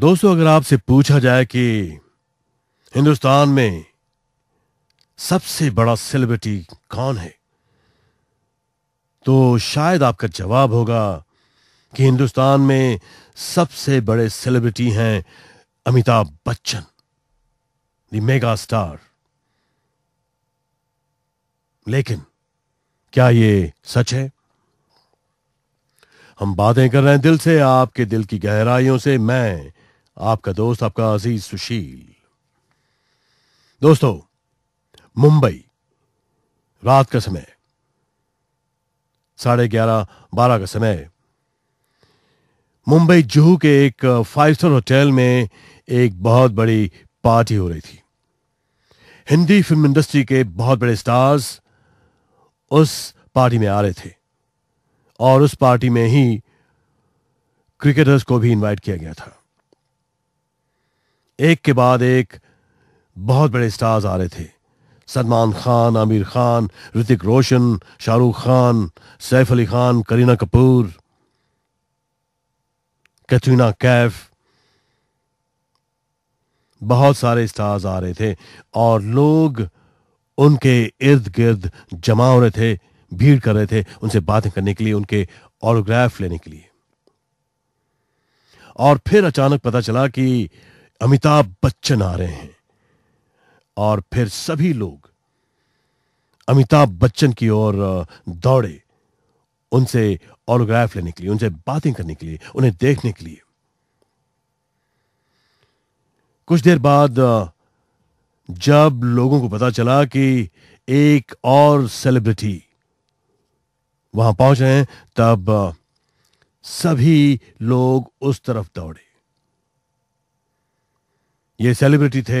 दोस्तों अगर आपसे पूछा जाए कि हिंदुस्तान में सबसे बड़ा सेलिब्रिटी कौन है तो शायद आपका जवाब होगा कि हिंदुस्तान में सबसे बड़े सेलिब्रिटी हैं Amitabh Bachchan the mega star लेकिन क्या ये सच है हम बातें कर रहे हैं दिल से आपके दिल की गहराइयों से मैं आपका दोस्त आपका अजीज सुशील दोस्तों मुंबई रात का समय साढ़े ग्यारह बारह का समय मुंबई जुहू के एक फाइव स्टार होटल में एक बहुत बड़ी पार्टी हो रही थी हिंदी फिल्म इंडस्ट्री के बहुत बड़े स्टार्स उस पार्टी में आ रहे थे और उस पार्टी में ही क्रिकेटर्स को भी इनवाइट किया गया था एक के बाद एक बहुत बड़े स्टार्स आ रहे थे सलमान खान आमिर खान ऋतिक रोशन शाहरुख खान सैफ अली खान करीना कपूर कैथरीना कैफ बहुत सारे स्टार्स आ रहे थे और लोग उनके इर्द गिर्द जमा हो रहे थे भीड़ कर रहे थे उनसे बातें करने के लिए उनके ऑटोग्राफ लेने के लिए और फिर अचानक पता चला कि अमिताभ बच्चन आ रहे हैं और फिर सभी लोग अमिताभ बच्चन की ओर दौड़े उनसे ऑटोग्राफ लेने के लिए उनसे बातें करने के लिए उन्हें देखने के लिए कुछ देर बाद जब लोगों को पता चला कि एक और सेलिब्रिटी वहां पहुंच रहे हैं तब सभी लोग उस तरफ दौड़े ये सेलिब्रिटी थे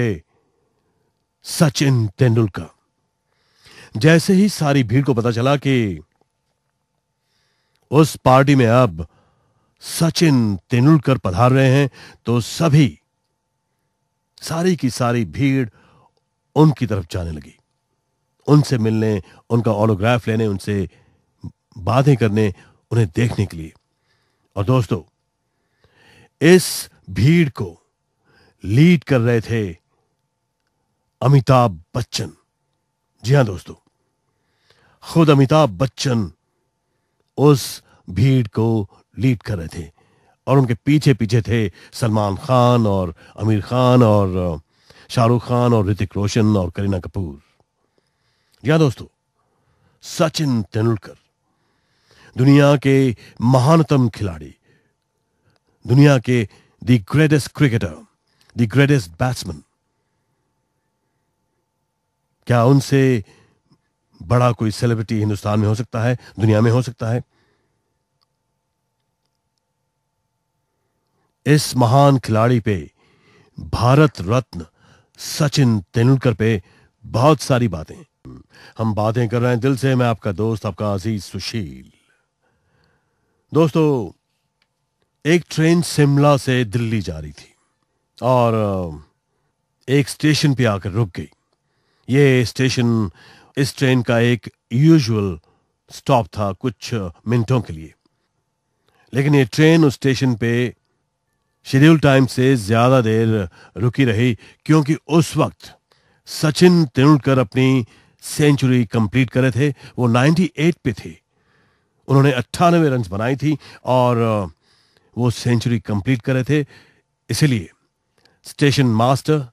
सचिन तेंदुलकर जैसे ही सारी भीड़ को पता चला कि उस पार्टी में अब सचिन तेंदुलकर पधार रहे हैं तो सभी सारी की सारी भीड़ उनकी तरफ जाने लगी उनसे मिलने उनका ऑटोग्राफ लेने उनसे बातें करने उन्हें देखने के लिए और दोस्तों इस भीड़ को लीड कर रहे थे अमिताभ बच्चन जी हां दोस्तों खुद अमिताभ बच्चन उस भीड़ को लीड कर रहे थे और उनके पीछे पीछे थे सलमान खान और आमिर खान और शाहरुख खान और ऋतिक रोशन और करीना कपूर जी हाँ दोस्तों सचिन तेंदुलकर दुनिया के महानतम खिलाड़ी दुनिया के the greatest cricketer the greatest batsman क्या उनसे बड़ा कोई सेलिब्रिटी हिंदुस्तान में हो सकता है दुनिया में हो सकता है इस महान खिलाड़ी पे भारत रत्न सचिन तेंदुलकर पे बहुत सारी बातें हम बातें कर रहे हैं दिल से मैं आपका दोस्त आपका अजीज सुशील दोस्तों एक ट्रेन शिमला से दिल्ली जा रही थी और एक स्टेशन पे आकर रुक गई ये स्टेशन इस ट्रेन का एक यूजुअल स्टॉप था कुछ मिनटों के लिए लेकिन ये ट्रेन उस स्टेशन पे शेड्यूल टाइम से ज्यादा देर रुकी रही क्योंकि उस वक्त सचिन तेंदुलकर अपनी सेंचुरी कंप्लीट करे थे वो 98 पे थे उन्होंने अट्ठानवे रन बनाई थी और वो सेंचुरी कंप्लीट करे थे इसलिए station master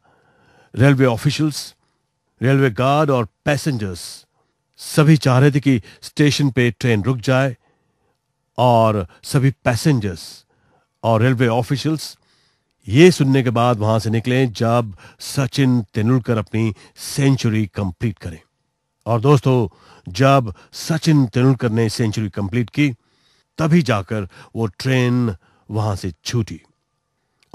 railway officials railway guard और पैसेंजर्स सभी चाह रहे थे कि स्टेशन पे ट्रेन रुक जाए और सभी पैसेंजर्स और रेलवे ऑफिशियल्स ये सुनने के बाद वहां से निकले जब सचिन तेंदुलकर अपनी सेंचुरी कंप्लीट करें और दोस्तों जब सचिन तेंदुलकर ने सेंचुरी कंप्लीट की तभी जाकर वो ट्रेन वहां से छूटी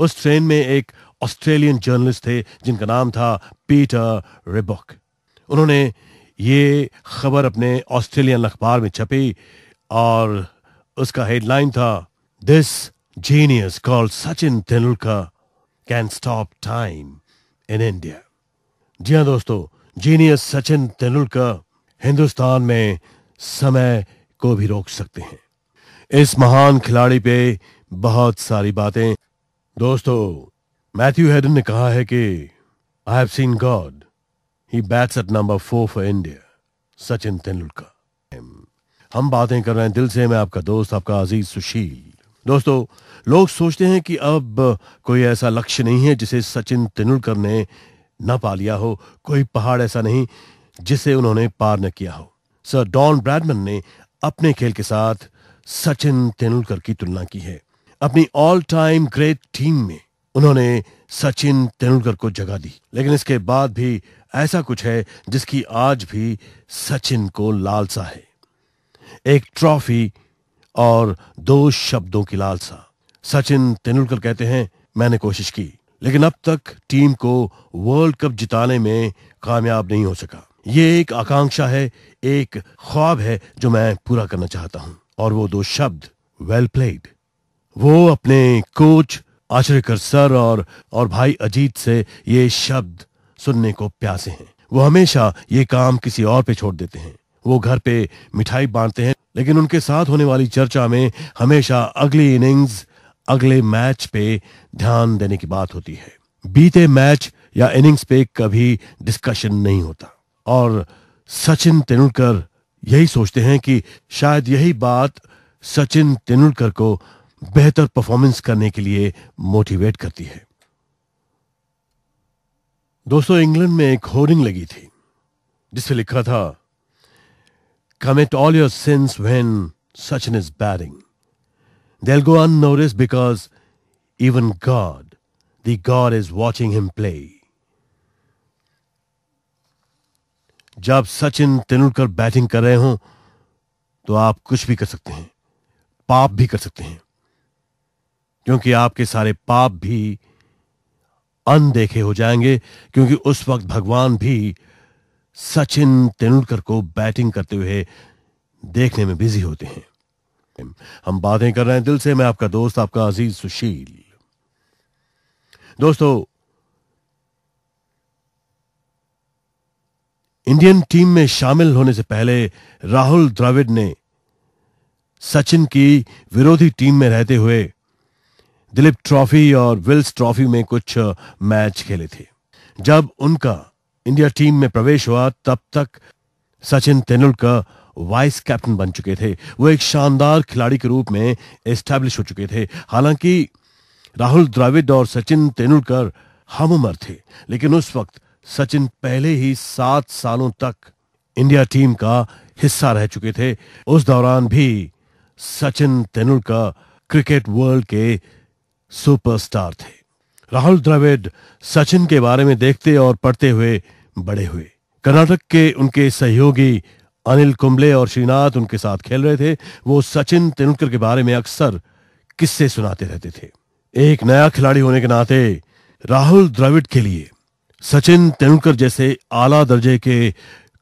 उस ट्रेन में एक ऑस्ट्रेलियन जर्नलिस्ट थे जिनका नाम था पीटर रिबक उन्होंने ये खबर अपने ऑस्ट्रेलियन अखबार में छपी और उसका हेडलाइन था this genius call Sachin Tendulkar can stop time in India जी हाँ दोस्तों जीनियस सचिन तेंदुलकर हिंदुस्तान में समय को भी रोक सकते हैं इस महान खिलाड़ी पे बहुत सारी बातें दोस्तों मैथ्यू हेडन ने कहा है कि I have seen God he bats at number four for India Sachin Tendulkar हम बातें कर रहे हैं दिल से मैं आपका दोस्त आपका अजीज सुशील दोस्तों लोग सोचते हैं कि अब कोई ऐसा लक्ष्य नहीं है जिसे सचिन तेंदुलकर ने न पा लिया हो कोई पहाड़ ऐसा नहीं जिसे उन्होंने पार न किया हो सर डॉन ब्रैडमन ने अपने खेल के साथ सचिन तेंदुलकर की तुलना की है अपनी ऑल टाइम ग्रेट टीम में उन्होंने सचिन तेंदुलकर को जगह दी लेकिन इसके बाद भी ऐसा कुछ है जिसकी आज भी सचिन को लालसा है एक ट्रॉफी और दो शब्दों की लालसा सचिन तेंदुलकर कहते हैं मैंने कोशिश की लेकिन अब तक टीम को वर्ल्ड कप जिताने में कामयाब नहीं हो सका ये एक आकांक्षा है एक ख्वाब है जो मैं पूरा करना चाहता हूं और वो दो शब्द वेल प्लेड वो अपने कोच आश्रयकर सर और और भाई अजीत से ये शब्द सुनने को प्यासे हैं वो हमेशा ये काम किसी और पे छोड़ देते हैं वो घर पे मिठाई बांटते हैं लेकिन उनके साथ होने वाली चर्चा में हमेशा अगली इनिंग्स अगले मैच पे ध्यान देने की बात होती है बीते मैच या इनिंग्स पे कभी डिस्कशन नहीं होता और सचिन तेंदुलकर यही सोचते हैं कि शायद यही बात सचिन तेंदुलकर को बेहतर परफॉर्मेंस करने के लिए मोटिवेट करती है दोस्तों इंग्लैंड में एक होर्डिंग लगी थी जिसे लिखा था commit all your sins when Sachin is batting they go unnoticed because even God the God is watching him play जब सचिन तेंदुलकर बैटिंग कर रहे हो तो आप कुछ भी कर सकते हैं पाप भी कर सकते हैं क्योंकि आपके सारे पाप भी अनदेखे हो जाएंगे क्योंकि उस वक्त भगवान भी सचिन तेंदुलकर को बैटिंग करते हुए देखने में बिजी होते हैं हम बातें कर रहे हैं दिल से मैं आपका दोस्त आपका अजीज सुशील दोस्तों इंडियन टीम में शामिल होने से पहले राहुल द्रविड़ ने सचिन की विरोधी टीम में रहते हुए दिलीप ट्रॉफी और विल्स ट्रॉफी में कुछ मैच खेले थे जब उनका इंडिया टीम में प्रवेश हुआ तब तक सचिन तेंदुलकर वाइस कैप्टन बन चुके थे वो एक शानदार खिलाड़ी के रूप में एस्टैब्लिश हो चुके थे हालांकि राहुल द्रविड और सचिन तेंदुलकर हम उम्र थे लेकिन उस वक्त सचिन पहले ही सात सालों तक इंडिया टीम का हिस्सा रह चुके थे उस दौरान भी सचिन तेंदुलकर क्रिकेट वर्ल्ड के सुपरस्टार थे राहुल द्रविड़ सचिन के बारे में देखते और पढ़ते हुए बड़े हुए कर्नाटक के उनके सहयोगी अनिल कुंबले और श्रीनाथ उनके साथ खेल रहे थे वो सचिन तेंदुलकर के बारे में अक्सर किस्से सुनाते रहते थे एक नया खिलाड़ी होने के नाते राहुल द्रविड़ के लिए सचिन तेंदुलकर जैसे आला दर्जे के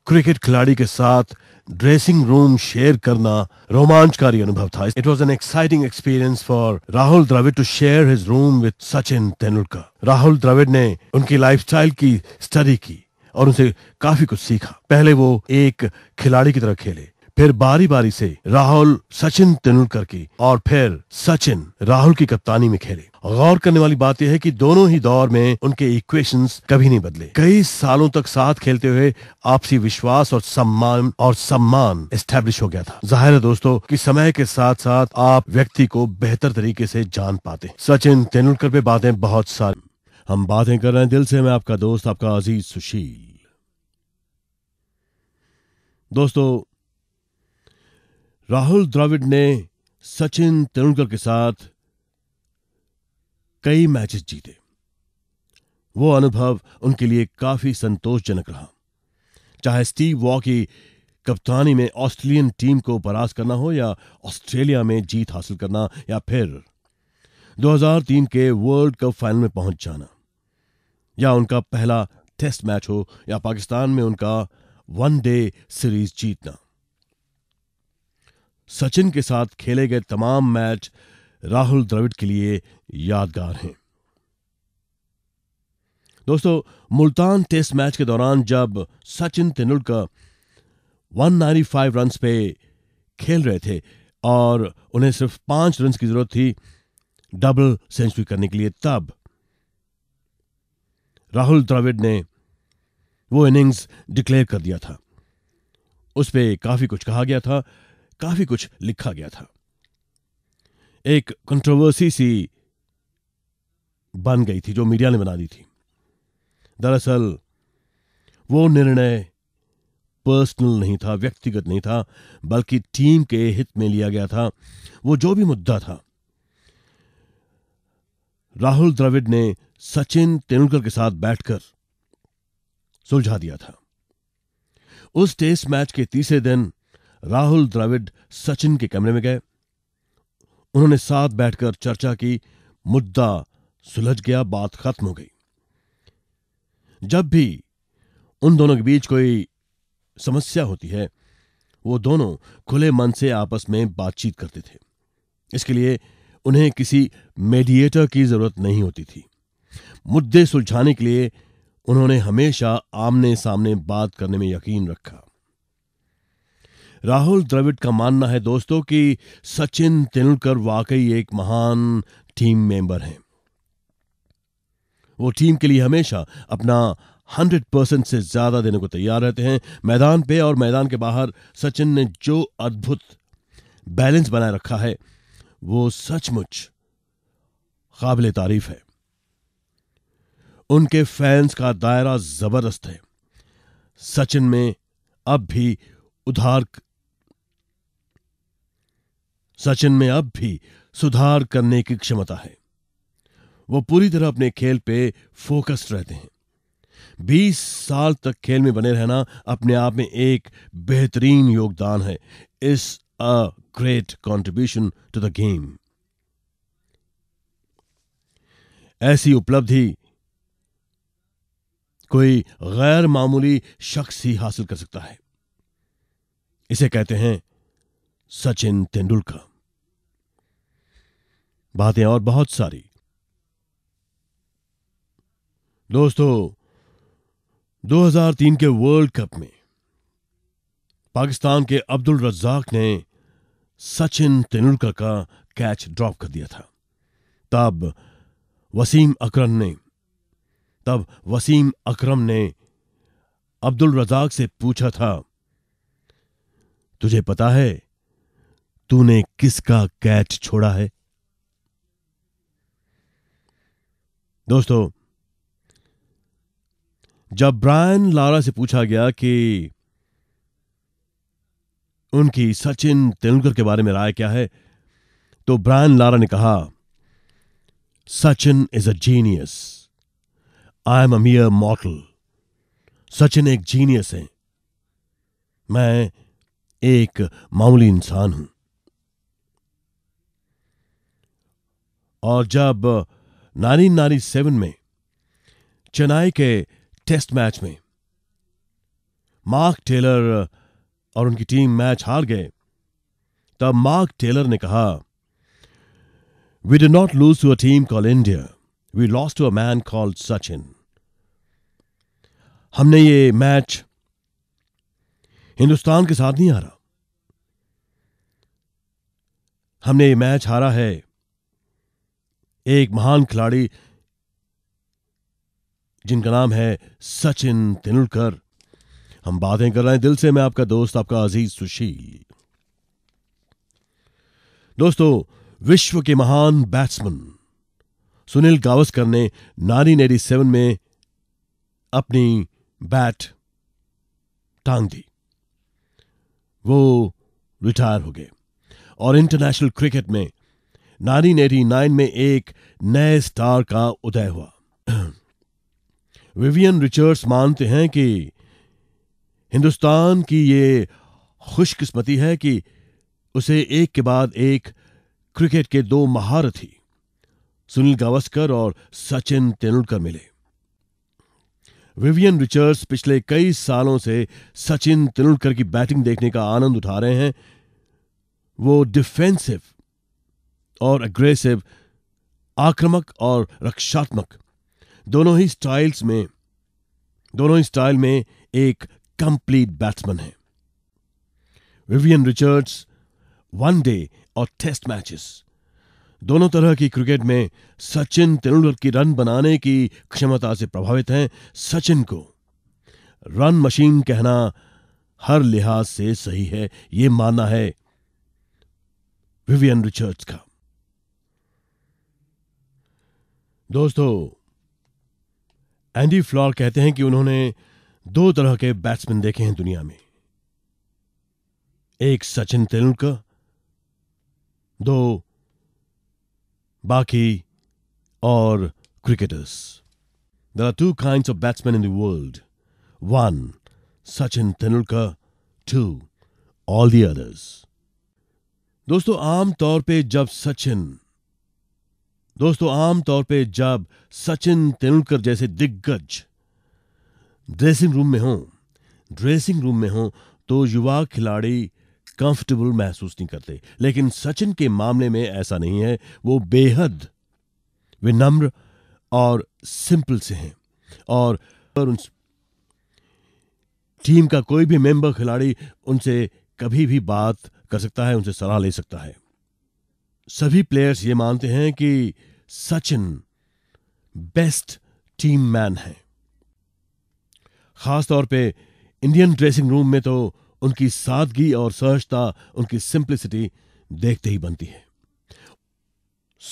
क्रिकेट खिलाड़ी के साथ ड्रेसिंग रूम शेयर करना रोमांचकारी अनुभव था it was an exciting experience for Rahul Dravid to share his room with Sachin Tendulkar Rahul Dravid ने उनकी लाइफ की स्टडी की और उनसे काफी कुछ सीखा पहले वो एक खिलाड़ी की तरह खेले फिर बारी बारी से राहुल सचिन तेंदुलकर की और फिर सचिन राहुल की कप्तानी में खेले गौर करने वाली बात यह है कि दोनों ही दौर में उनके इक्वेशंस कभी नहीं बदले कई सालों तक साथ खेलते हुए आपसी विश्वास और सम्मान और सम्मान स्टैब्लिश हो गया था जाहिर है दोस्तों कि समय के साथ साथ आप व्यक्ति को बेहतर तरीके से जान पाते सचिन तेंदुलकर पे बातें बहुत सारी हम बातें कर रहे हैं दिल से मैं आपका दोस्त आपका अजीज सुशील दोस्तों राहुल द्रविड़ ने सचिन तेंदुलकर के साथ कई मैचेस जीते वो अनुभव उनके लिए काफी संतोषजनक रहा चाहे स्टीव वॉ की कप्तानी में ऑस्ट्रेलियन टीम को परास्त करना हो या ऑस्ट्रेलिया में जीत हासिल करना या फिर 2003 के वर्ल्ड कप फाइनल में पहुंच जाना या उनका पहला टेस्ट मैच हो या पाकिस्तान में उनका वन डे सीरीज जीतना सचिन के साथ खेले गए तमाम मैच राहुल द्रविड़ के लिए यादगार हैं दोस्तों मुल्तान टेस्ट मैच के दौरान जब सचिन तेंदुलकर 195 रन्स पे खेल रहे थे और उन्हें सिर्फ पांच रन की जरूरत थी डबल सेंचुरी करने के लिए तब राहुल द्रविड़ ने वो इनिंग्स डिक्लेयर कर दिया था उस पर काफ़ी कुछ कहा गया था काफ़ी कुछ लिखा गया था एक कंट्रोवर्सी सी बन गई थी जो मीडिया ने बना दी थी दरअसल वो निर्णय पर्सनल नहीं था व्यक्तिगत नहीं था बल्कि टीम के हित में लिया गया था वो जो भी मुद्दा था राहुल द्रविड़ ने सचिन तेंदुलकर के साथ बैठकर सुलझा दिया था उस टेस्ट मैच के तीसरे दिन राहुल द्रविड़ सचिन के कमरे में गए उन्होंने साथ बैठकर चर्चा की मुद्दा सुलझ गया बात खत्म हो गई जब भी उन दोनों के बीच कोई समस्या होती है वो दोनों खुले मन से आपस में बातचीत करते थे इसके लिए उन्हें किसी मेडिएटर की जरूरत नहीं होती थी मुद्दे सुलझाने के लिए उन्होंने हमेशा आमने सामने बात करने में यकीन रखा राहुल द्रविड़ का मानना है दोस्तों कि सचिन तेंदुलकर वाकई एक महान टीम मेंबर हैं वो टीम के लिए हमेशा अपना हंड्रेड परसेंट से ज्यादा देने को तैयार रहते हैं मैदान पे और मैदान के बाहर सचिन ने जो अद्भुत बैलेंस बनाए रखा है वो सचमुच काबिल तारीफ है उनके फैंस का दायरा जबरदस्त है सचिन में अब भी उधार सचिन में अब भी सुधार करने की क्षमता है वो पूरी तरह अपने खेल पे फोकस्ड रहते हैं 20 साल तक खेल में बने रहना अपने आप में एक बेहतरीन योगदान है इस a great contribution to the game ऐसी उपलब्धि कोई गैर मामूली शख्स ही हासिल कर सकता है इसे कहते हैं सचिन तेंदुलकर बातें और बहुत सारी दोस्तों 2003 के वर्ल्ड कप में पाकिस्तान के अब्दुल रज्जाक ने सचिन तेंदुलकर का कैच ड्रॉप कर दिया था तब वसीम अकरम ने तब वसीम अकरम ने अब्दुल रजाक से पूछा था तुझे पता है तूने किसका कैच छोड़ा है दोस्तों जब ब्रायन लारा से पूछा गया कि उनकी सचिन तेंदुलकर के बारे में राय क्या है तो ब्रायन लारा ने कहा Sachin is a genius I am a mortal Sachin एक जीनियस है मैं एक मामूली इंसान हूं और जब 1997 में चेन्नई के टेस्ट मैच में मार्क टेलर और उनकी टीम मैच हार गए तब मार्क टेलर ने कहा we did not lose to a team called India we lost to a man called Sachin हमने ये मैच हिंदुस्तान के साथ नहीं हारा हमने ये मैच हारा है एक महान खिलाड़ी जिनका नाम है सचिन तेंदुलकर हम बातें कर रहे हैं दिल से मैं आपका दोस्त आपका अजीज सुशील दोस्तों विश्व के महान बैट्समैन सुनील गावस्कर ने एटी सेवन में अपनी बैट टांग दी वो रिटायर हो गए और इंटरनेशनल क्रिकेट में 1989 में एक नए स्टार का उदय हुआ विवियन रिचर्ड्स मानते हैं कि हिंदुस्तान की ये खुशकिस्मती है कि उसे एक के बाद एक क्रिकेट के दो महारथी सुनील गावस्कर और सचिन तेंदुलकर मिले विवियन रिचर्ड्स पिछले कई सालों से सचिन तेंदुलकर की बैटिंग देखने का आनंद उठा रहे हैं वो डिफेंसिव और अग्रेसिव आक्रामक और रक्षात्मक दोनों ही स्टाइल्स में दोनों ही स्टाइल में एक कंप्लीट बैट्समैन है विवियन रिचर्ड्स वन डे और टेस्ट मैचेस दोनों तरह की क्रिकेट में सचिन तेंदुलकर की रन बनाने की क्षमता से प्रभावित हैं सचिन को रन मशीन कहना हर लिहाज से सही है यह मानना है विवियन रिचर्ड्स का दोस्तों एंडी फ्लॉर कहते हैं कि उन्होंने दो तरह के बैट्समैन देखे हैं दुनिया में एक सचिन तेंदुलकर दो बाकी और cricketers there are two kind of batsman in world one Sachin Tendulkar two all the others दोस्तों आमतौर पे जब सचिन दोस्तों आमतौर पे जब सचिन तेंदुलकर जैसे दिग्गज ड्रेसिंग रूम में हो ड्रेसिंग रूम में हो तो युवा खिलाड़ी कंफर्टेबल महसूस नहीं करते लेकिन सचिन के मामले में ऐसा नहीं है वो बेहद विनम्र और सिंपल से हैं और टीम का कोई भी मेंबर खिलाड़ी उनसे कभी भी बात कर सकता है उनसे सलाह ले सकता है सभी प्लेयर्स ये मानते हैं कि सचिन बेस्ट टीम मैन है खासतौर पे इंडियन ड्रेसिंग रूम में तो उनकी सादगी और सहजता उनकी सिंप्लिसिटी देखते ही बनती है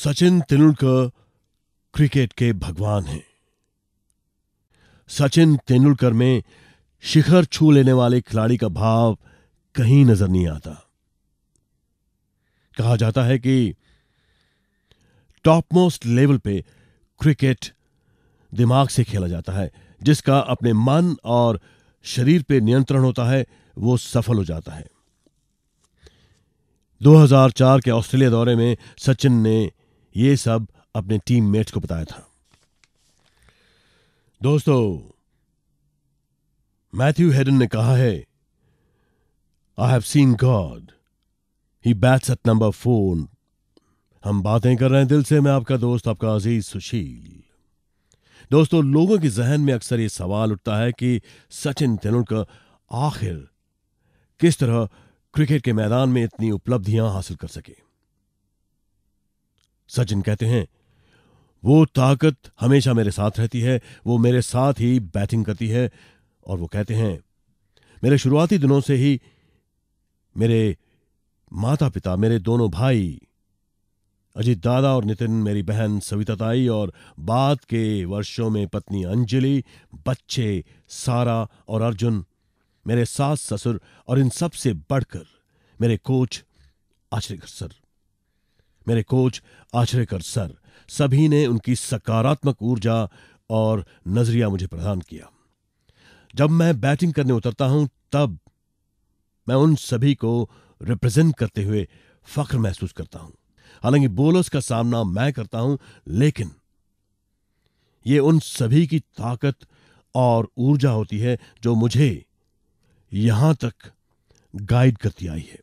सचिन तेंदुलकर क्रिकेट के भगवान हैं सचिन तेंदुलकर में शिखर छू लेने वाले खिलाड़ी का भाव कहीं नजर नहीं आता कहा जाता है कि टॉप मोस्ट लेवल पे क्रिकेट दिमाग से खेला जाता है जिसका अपने मन और शरीर पे नियंत्रण होता है वो सफल हो जाता है 2004 के ऑस्ट्रेलिया दौरे में सचिन ने ये सब अपने टीम मेट्स को बताया था दोस्तों मैथ्यू हेडन ने कहा है I have seen God he bats at number four हम बातें कर रहे हैं दिल से मैं आपका दोस्त आपका अजीज सुशील दोस्तों लोगों के जहन में अक्सर ये सवाल उठता है कि सचिन तेंदुलकर आखिर किस तरह क्रिकेट के मैदान में इतनी उपलब्धियां हासिल कर सके सचिन कहते हैं वो ताकत हमेशा मेरे साथ रहती है वो मेरे साथ ही बैटिंग करती है और वो कहते हैं मेरे शुरुआती दिनों से ही मेरे माता पिता मेरे दोनों भाई अजीत दादा और नितिन मेरी बहन सविता ताई और बाद के वर्षों में पत्नी अंजलि बच्चे सारा और अर्जुन मेरे सास ससुर और इन सब से बढ़कर मेरे कोच आश्रयकर सर मेरे कोच आश्रयकर सर सभी ने उनकी सकारात्मक ऊर्जा और नजरिया मुझे प्रदान किया जब मैं बैटिंग करने उतरता हूं तब मैं उन सभी को रिप्रेजेंट करते हुए फख्र महसूस करता हूं हालांकि बोलर्स का सामना मैं करता हूं लेकिन ये उन सभी की ताकत और ऊर्जा होती है जो मुझे यहां तक गाइड करती आई है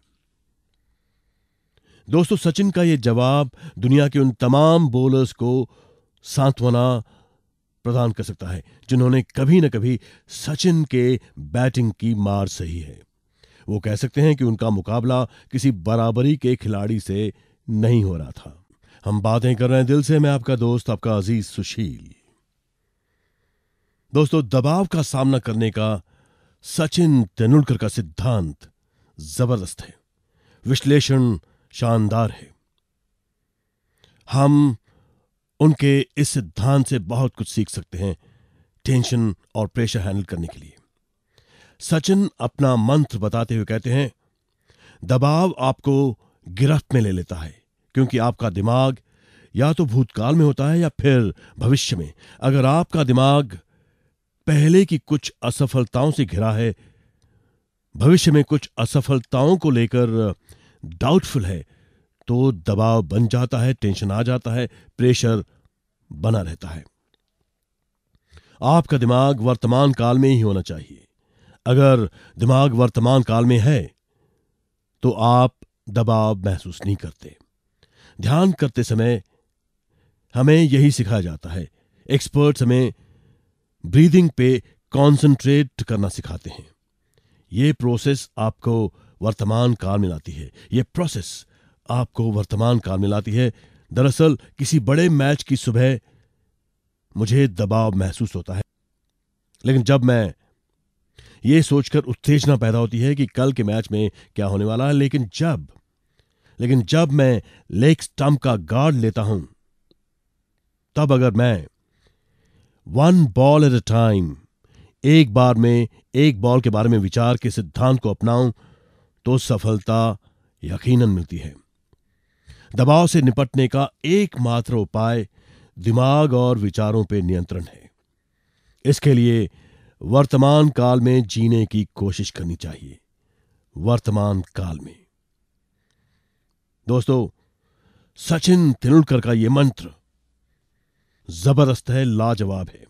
दोस्तों सचिन का यह जवाब दुनिया के उन तमाम बोलर्स को सांत्वना प्रदान कर सकता है जिन्होंने कभी न कभी सचिन के बैटिंग की मार सही है वो कह सकते हैं कि उनका मुकाबला किसी बराबरी के खिलाड़ी से नहीं हो रहा था हम बातें कर रहे हैं दिल से मैं आपका दोस्त आपका अजीज सुशील दोस्तों दबाव का सामना करने का सचिन तेंदुलकर का सिद्धांत जबरदस्त है विश्लेषण शानदार है हम उनके इस सिद्धांत से बहुत कुछ सीख सकते हैं टेंशन और प्रेशर हैंडल करने के लिए सचिन अपना मंत्र बताते हुए कहते हैं दबाव आपको गिरफ्त में ले लेता है क्योंकि आपका दिमाग या तो भूतकाल में होता है या फिर भविष्य में अगर आपका दिमाग पहले की कुछ असफलताओं से घिरा है भविष्य में कुछ असफलताओं को लेकर डाउटफुल है तो दबाव बन जाता है टेंशन आ जाता है प्रेशर बना रहता है आपका दिमाग वर्तमान काल में ही होना चाहिए अगर दिमाग वर्तमान काल में है तो आप दबाव महसूस नहीं करते ध्यान करते समय हमें यही सिखाया जाता है एक्सपर्ट्स हमें ब्रीदिंग पे कंसंट्रेट करना सिखाते हैं ये प्रोसेस आपको वर्तमान काल में लाती है ये प्रोसेस आपको वर्तमान काल में लाती है दरअसल किसी बड़े मैच की सुबह मुझे दबाव महसूस होता है लेकिन जब मैं ये सोचकर उत्तेजना पैदा होती है कि कल के मैच में क्या होने वाला है लेकिन जब लेकिन जब मैं लेग स्टंप का गार्ड लेता हूं तब अगर मैं one ball at a time एक बार में एक बॉल के बारे में विचार के सिद्धांत को अपनाऊं तो सफलता यकीनन मिलती है दबाव से निपटने का एकमात्र उपाय दिमाग और विचारों पर नियंत्रण है इसके लिए वर्तमान काल में जीने की कोशिश करनी चाहिए वर्तमान काल में दोस्तों सचिन तेंदुलकर का यह मंत्र जबरदस्त है लाजवाब है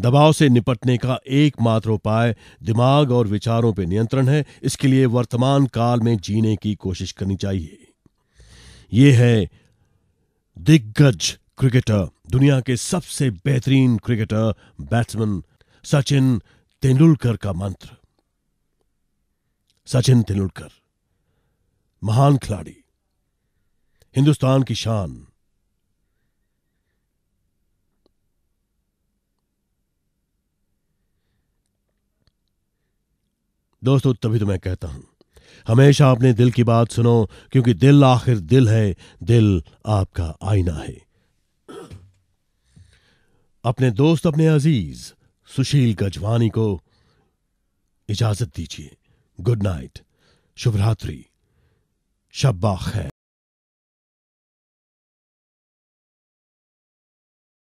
दबाव से निपटने का एकमात्र उपाय दिमाग और विचारों पर नियंत्रण है इसके लिए वर्तमान काल में जीने की कोशिश करनी चाहिए यह है दिग्गज क्रिकेटर दुनिया के सबसे बेहतरीन क्रिकेटर बैट्समैन सचिन तेंदुलकर का मंत्र सचिन तेंदुलकर महान खिलाड़ी हिंदुस्तान की शान दोस्तों तभी तो मैं कहता हूं हमेशा अपने दिल की बात सुनो क्योंकि दिल आखिर दिल है दिल आपका आईना है अपने दोस्त अपने अजीज सुशील गजवानी को इजाजत दीजिए गुड नाइट शुभरात्रि शब्बा खैर